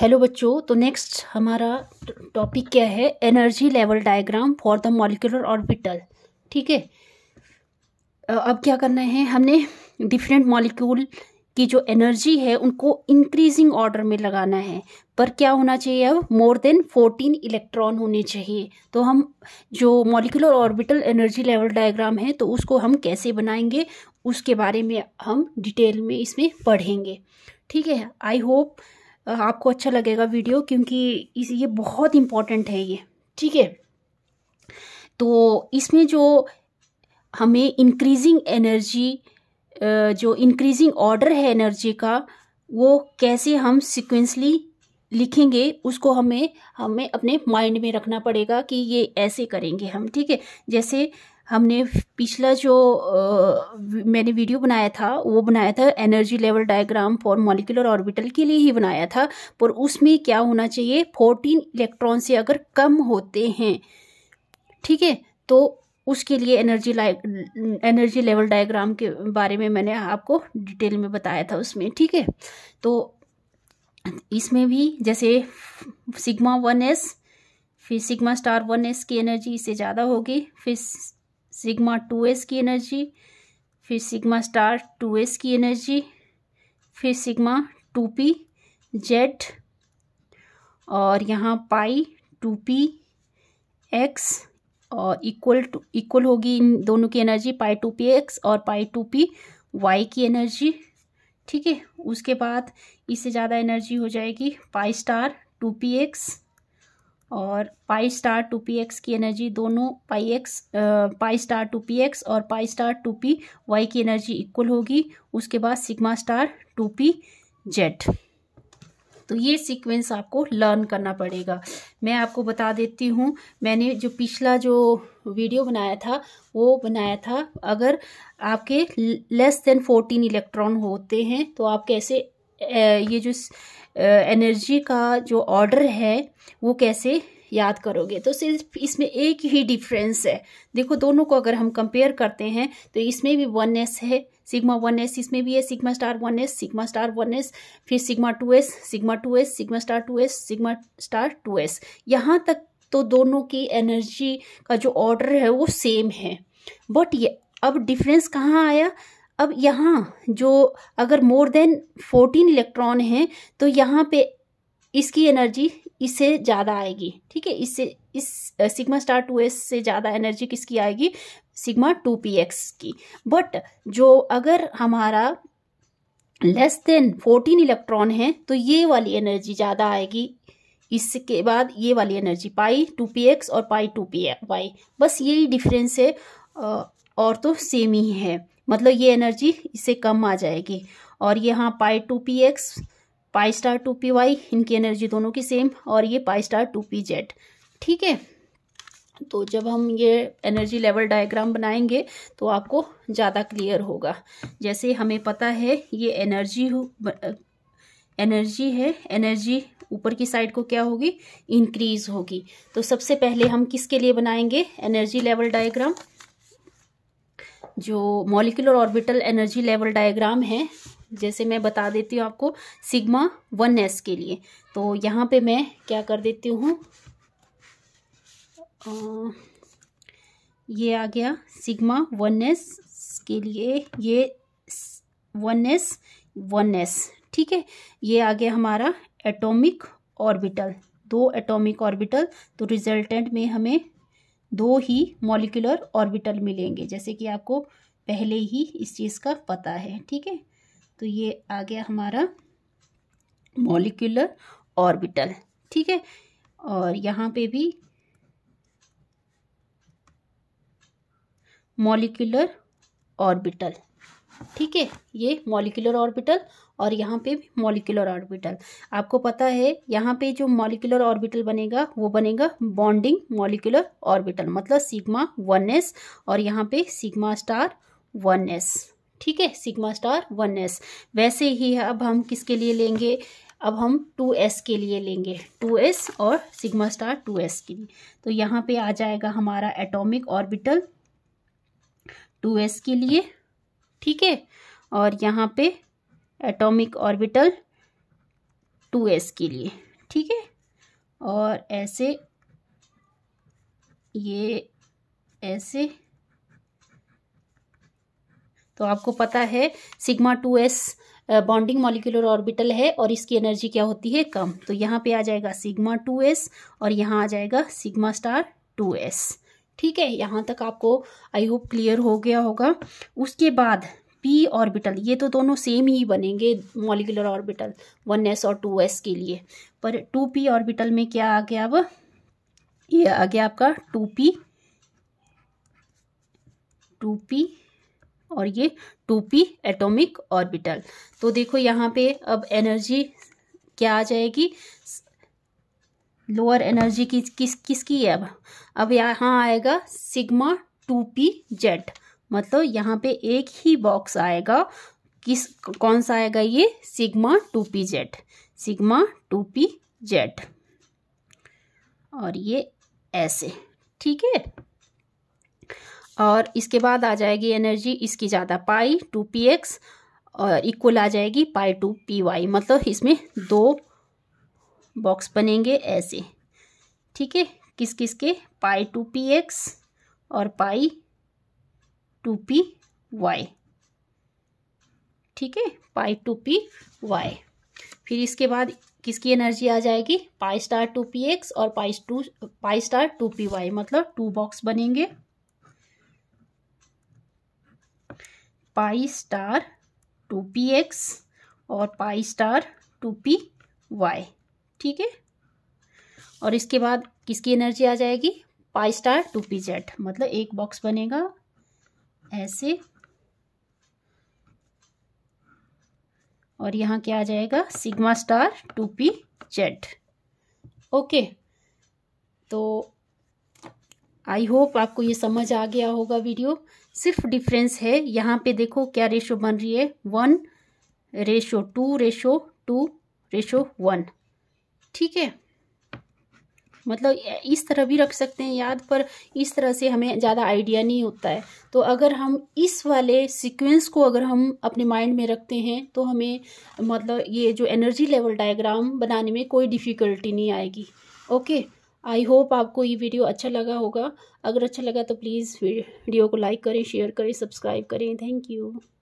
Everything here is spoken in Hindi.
हेलो बच्चों तो नेक्स्ट हमारा टॉपिक क्या है energy level diagram for the molecular orbital ठीक है अब क्या करना है हमने डिफरेंट मॉलिक्यूल की जो एनर्जी है उनको इंक्रीजिंग ऑर्डर में लगाना है पर क्या होना चाहिए अब मोर देन फोर्टीन इलेक्ट्रॉन होने चाहिए तो हम जो molecular orbital energy level diagram है तो उसको हम कैसे बनाएंगे उसके बारे में हम डिटेल में इसमें पढ़ेंगे ठीक है आई होप आपको अच्छा लगेगा वीडियो क्योंकि इस ये बहुत इम्पॉर्टेंट है ये ठीक है तो इसमें जो हमें इंक्रीजिंग एनर्जी जो इंक्रीजिंग ऑर्डर है एनर्जी का वो कैसे हम सिक्वेंसली लिखेंगे उसको हमें हमें अपने माइंड में रखना पड़ेगा कि ये ऐसे करेंगे हम ठीक है जैसे हमने पिछला जो मैंने वीडियो बनाया था वो बनाया था energy level diagram for molecular orbital के लिए ही बनाया था पर उसमें क्या होना चाहिए फोर्टीन इलेक्ट्रॉन से अगर कम होते हैं ठीक है तो उसके लिए एनर्जी एनर्जी लेवल डायग्राम के बारे में मैंने आपको डिटेल में बताया था उसमें ठीक है तो इसमें भी जैसे सिग्मा वन एस फिर सिग्मा स्टार वन एस की एनर्जी इससे ज़्यादा होगी फिर सिग्मा टू एस की एनर्जी फिर सिग्मा स्टार टू एस की एनर्जी फिर सिग्मा टू पी जेड और यहाँ पाई टू पी एक्स और इक्वल टू इक्वल होगी इन दोनों की एनर्जी पाई टू पी एक्स और पाई टू पी वाई की एनर्जी ठीक है उसके बाद इससे ज़्यादा एनर्जी हो जाएगी pi star two p x और pi star two p x की एनर्जी दोनों pi x pi star two p x और pi star two p y की एनर्जी इक्वल होगी उसके बाद sigma star two p z तो ये सीक्वेंस आपको लर्न करना पड़ेगा मैं आपको बता देती हूँ मैंने जो पिछला जो वीडियो बनाया था वो बनाया था अगर आपके लेस देन फोर्टीन इलेक्ट्रॉन होते हैं तो आप कैसे ये जो एनर्जी का जो ऑर्डर है वो कैसे याद करोगे तो सिर्फ इसमें एक ही डिफरेंस है देखो दोनों को अगर हम कंपेयर करते हैं तो इसमें भी वन एस है सिग्मा वन एस इसमें भी है sigma star one s sigma star one s फिर sigma two s sigma two s sigma star two s sigma star two s यहाँ तक तो दोनों की एनर्जी का जो ऑर्डर है वो सेम है बट ये अब डिफरेंस कहाँ आया अब यहाँ जो अगर मोर देन फोर्टीन इलेक्ट्रॉन हैं तो यहाँ पे इसकी एनर्जी इससे ज़्यादा आएगी ठीक है इससे इस सिग्मा स्टार टू एस से ज़्यादा एनर्जी किसकी आएगी सिग्मा टू पी एक्स की बट जो अगर हमारा लेस देन फोर्टीन इलेक्ट्रॉन है तो ये वाली एनर्जी ज़्यादा आएगी इसके बाद ये वाली energy pi two p x और पाई टू पी वाई बस यही डिफरेंस है और तो सेम ही है मतलब ये एनर्जी इससे कम आ जाएगी और ये हाँ pi two p x pi star two p y इनकी एनर्जी दोनों की सेम और ये pi star two p z ठीक है तो जब हम ये एनर्जी लेवल डायग्राम बनाएंगे तो आपको ज़्यादा क्लियर होगा जैसे हमें पता है ये एनर्जी एनर्जी है एनर्जी ऊपर की साइड को क्या होगी इंक्रीज होगी तो सबसे पहले हम किसके लिए बनाएंगे एनर्जी लेवल डायग्राम जो molecular orbital energy level diagram है जैसे मैं बता देती हूँ आपको सिग्मा वन एस के लिए तो यहाँ पे मैं क्या कर देती हूँ ये आ गया सिग्मा वन एस के लिए ये वन एस वन एस ठीक है ये आ गया हमारा एटॉमिक ऑर्बिटल दो एटॉमिक ऑर्बिटल तो रिजल्टेंट में हमें दो ही मॉलिकुलर ऑर्बिटल मिलेंगे जैसे कि आपको पहले ही इस चीज़ का पता है ठीक है तो ये आ गया हमारा मॉलिकुलर ऑर्बिटल ठीक है और यहाँ पे भी मॉलिकुलर ऑर्बिटल ठीक है ये मॉलिकुलर ऑर्बिटल और यहाँ पे भी मॉलिकुलर ऑर्बिटल आपको पता है यहाँ पे जो मॉलिकुलर ऑर्बिटल बनेगा वो बनेगा बॉन्डिंग मॉलिकुलर ऑर्बिटल मतलब सिग्मा वन एस और यहाँ पे सिग्मा स्टार वन एस ठीक है सिग्मा स्टार वन एस वैसे ही अब हम किसके लिए लेंगे अब हम टू एस के लिए लेंगे टू एस और सिग्मा स्टार टू एस के लिए तो यहाँ पे आ जाएगा हमारा एटॉमिक ऑर्बिटल टू एस के लिए ठीक है और यहाँ पे एटॉमिक ऑर्बिटल टू एस के लिए ठीक है और ऐसे ये ऐसे तो आपको पता है sigma two s bonding molecular orbital है और इसकी एनर्जी क्या होती है कम तो यहाँ पे आ जाएगा सिग्मा टू एस और यहाँ आ जाएगा सिग्मा स्टार टू एस ठीक है यहाँ तक आपको आई होप क्लियर हो गया होगा उसके बाद पी ऑर्बिटल ये तो दोनों सेम ही बनेंगे मॉलिकुलर ऑर्बिटल वन एस और टू एस के लिए पर टू पी ऑर्बिटल में क्या आ गया अब ये आ गया आपका टू पी टू पी और ये टू पी एटोमिक ऑर्बिटल तो देखो यहाँ पे अब एनर्जी क्या आ जाएगी लोअर एनर्जी की किस किसकी है अब अब यहाँ आएगा सिग्मा टू पी जेड मतलब यहाँ पे एक ही बॉक्स आएगा किस कौन सा आएगा ये sigma two p z sigma two p z और ये ऐसे ठीक है और इसके बाद आ जाएगी एनर्जी इसकी ज़्यादा पाई टू पी एक्स और इक्वल आ जाएगी पाई टू पी वाई मतलब इसमें दो बॉक्स बनेंगे ऐसे ठीक है किस किस के पाई टू पी एक्स और पाई टू पी वाई ठीक है पाई टू पी वाई फिर इसके बाद किसकी एनर्जी आ जाएगी pi star two p x और pi two pi star two p y मतलब टू बॉक्स बनेंगे pi star two p x और pi star two p y ठीक है और इसके बाद किसकी एनर्जी आ जाएगी pi star two p z मतलब एक बॉक्स बनेगा ऐसे और यहाँ क्या आ जाएगा sigma star two p z okay तो आई होप आपको ये समझ आ गया होगा वीडियो सिर्फ डिफरेंस है यहाँ पे देखो क्या रेशो बन रही है one ratio two ratio two ratio one ठीक है मतलब इस तरह भी रख सकते हैं याद पर इस तरह से हमें ज़्यादा आइडिया नहीं होता है तो अगर हम इस वाले सीक्वेंस को अगर हम अपने माइंड में रखते हैं तो हमें मतलब ये जो एनर्जी लेवल डायग्राम बनाने में कोई डिफ़िकल्टी नहीं आएगी ओके आई होप आपको ये वीडियो अच्छा लगा होगा अगर अच्छा लगा तो प्लीज़ वीडियो को लाइक करें शेयर करें सब्सक्राइब करें थैंक यू